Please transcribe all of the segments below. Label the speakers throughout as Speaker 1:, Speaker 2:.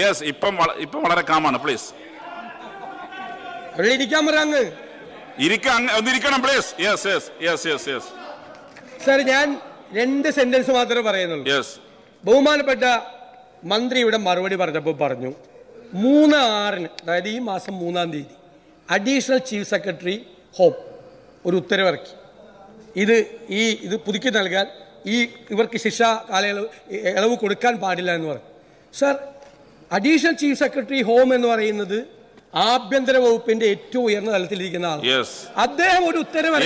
Speaker 1: Yes ഇപ്പം ഇപ്പം വളരെ കാമാണ് പ്ലീസ് ഇരിക്കാൻ പറയാങ്ങ് ഇരിക്കണം please yes yes yes yes yes ഞാൻ
Speaker 2: രണ്ട് സെന്റൻസ് മാത്രമേ പറയുന്നുള്ളൂ യെസ് ബഹുമാനപ്പെട്ട മന്ത്രിയുടെ മറുപടി പറഞ്ഞപ്പോൾ പറഞ്ഞു മൂന്ന് ആറിന് അതായത് ഈ മാസം മൂന്നാം തീയതി അഡീഷണൽ ചീഫ് സെക്രട്ടറി ഹോം ഒരു ഉത്തരവിറക്കി ഇത് ഈ ഇത് പുതുക്കി നൽകാൻ ഈ ഇവർക്ക് ശിക്ഷ കാലയളവ് ഇളവ് കൊടുക്കാൻ പാടില്ല എന്ന് പറഞ്ഞു sir additional chief secretary home എന്ന് പറയുന്നത് ആഭ്യന്തര വകുപ്പിന്റെ ഏറ്റവും ഉയർന്ന തലത്തിലിരിക്കുന്ന ആളാണ്
Speaker 1: അദ്ദേഹം ഒരു ഉത്തരവ്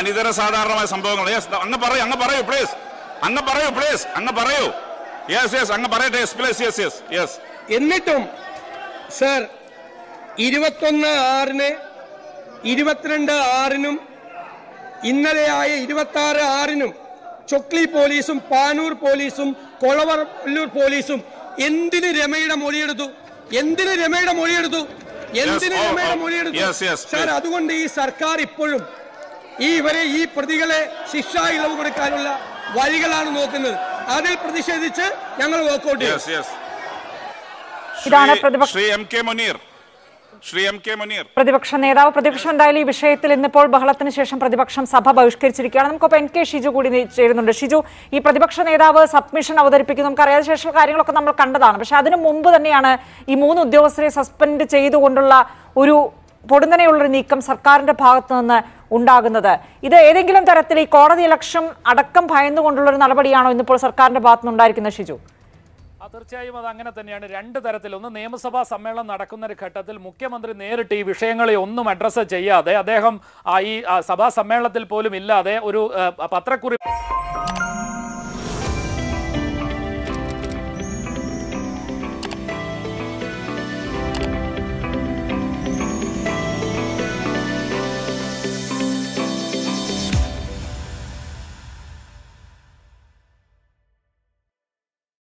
Speaker 1: അനിതര സാധാരണമായ സംഭവങ്ങൾ അങ്ങ് പറയൂ അങ്ങ് പറയൂ പ്ലീസ് അങ്ങ് പറയൂ പ്ലീസ് അങ്ങ് പറയൂ യെസ് യെസ് അങ്ങ് പറയട്ടെ പ്ലീസ് യെസ് യെസ് യെസ് എന്നിട്ടും സർ
Speaker 2: ഇരുപത്തൊന്ന് ആറിന് ഇരുപത്തിരണ്ട് ആറിനും ഇന്നലെയായ ഇരുപത്തി ആറ് ആറിനും ചൊക്ലി പോലീസും പാനൂർ പോലീസും കൊളവർല്ലൂർ പോലീസും എന്തിന് രമയുടെ മൊഴിയെടുത്തു എന്തിന് രമയുടെ മൊഴിയെടുത്തു എന്തിന് രമയുടെ oh, oh. മൊഴിയെടുത്തു സാർ അതുകൊണ്ട് ഈ സർക്കാർ ഇപ്പോഴും ഈ ഇവരെ ഈ പ്രതികളെ ശിക്ഷ ഇളവ് കൊടുക്കാനുള്ള വഴികളാണ് നോക്കുന്നത് അതിൽ പ്രതിഷേധിച്ച്
Speaker 1: ഞങ്ങൾ വർക്ക്ഔട്ട് ചെയ്യും
Speaker 3: ഇതാണ് പ്രതിപക്ഷ
Speaker 1: Shri M K Muneer Shri M K
Speaker 3: Muneer പ്രതിപക്ഷ നേതാവ് പ്രതിപക്ഷം എന്തായാലും ഈ വിഷയത്തിൽ ഇന്നിപ്പോൾ ബഹളത്തിന് ശേഷം പ്രതിപക്ഷം സഭ ബഹിഷ്കരിച്ചിരിക്കുകയാണ് നമുക്ക് എൻ കെ ഷിജു കൂടി ചേരുന്നുണ്ട് ഷിജു ഈ പ്രതിപക്ഷ നേതാവ് സബ്മിഷൻ അവതരിപ്പിക്കുന്നു നമുക്ക് അറിയാതെ ശേഷം കാര്യങ്ങളൊക്കെ നമ്മൾ കണ്ടതാണ് പക്ഷെ അതിനു മുമ്പ് തന്നെയാണ് ഈ മൂന്ന് ഉദ്യോഗസ്ഥരെ സസ്പെൻഡ് ചെയ്തുകൊണ്ടുള്ള ഒരു പൊടുന്നനെയുള്ളൊരു നീക്കം സർക്കാരിന്റെ ഭാഗത്തു നിന്ന് ഉണ്ടാകുന്നത് ഇത് ഏതെങ്കിലും തരത്തിൽ ഈ കോടതി ലക്ഷ്യം അടക്കം ഭയന്നുകൊണ്ടുള്ള ഒരു നടപടിയാണോ ഇന്നിപ്പോൾ സർക്കാരിന്റെ ഭാഗത്തുനിന്ന് ഉണ്ടായിരിക്കുന്നത് ഷിജു
Speaker 4: തീർച്ചയായും അത് അങ്ങനെ തന്നെയാണ് രണ്ട് തരത്തിൽ ഒന്ന് നിയമസഭാ സമ്മേളനം നടക്കുന്ന ഒരു ഘട്ടത്തിൽ മുഖ്യമന്ത്രി നേരിട്ട് ഈ വിഷയങ്ങളെ ഒന്നും അഡ്രസ്സ് ചെയ്യാതെ അദ്ദേഹം ഈ സഭാ സമ്മേളനത്തിൽ പോലും ഇല്ലാതെ ഒരു പത്രക്കുറിപ്പ്